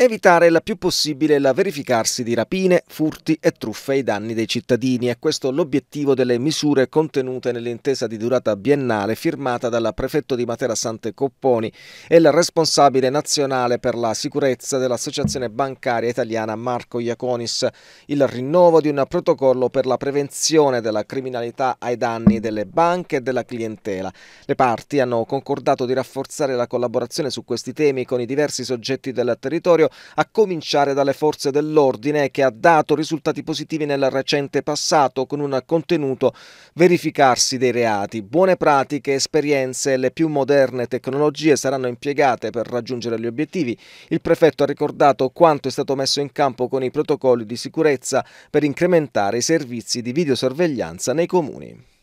evitare il più possibile la verificarsi di rapine, furti e truffe ai danni dei cittadini. È questo l'obiettivo delle misure contenute nell'intesa di durata biennale firmata dal prefetto di Matera Sante Copponi e il responsabile nazionale per la sicurezza dell'Associazione Bancaria Italiana Marco Iaconis, il rinnovo di un protocollo per la prevenzione della criminalità ai danni delle banche e della clientela. Le parti hanno concordato di rafforzare la collaborazione su questi temi con i diversi soggetti del territorio a cominciare dalle forze dell'ordine che ha dato risultati positivi nel recente passato con un contenuto verificarsi dei reati. Buone pratiche, esperienze e le più moderne tecnologie saranno impiegate per raggiungere gli obiettivi. Il prefetto ha ricordato quanto è stato messo in campo con i protocolli di sicurezza per incrementare i servizi di videosorveglianza nei comuni.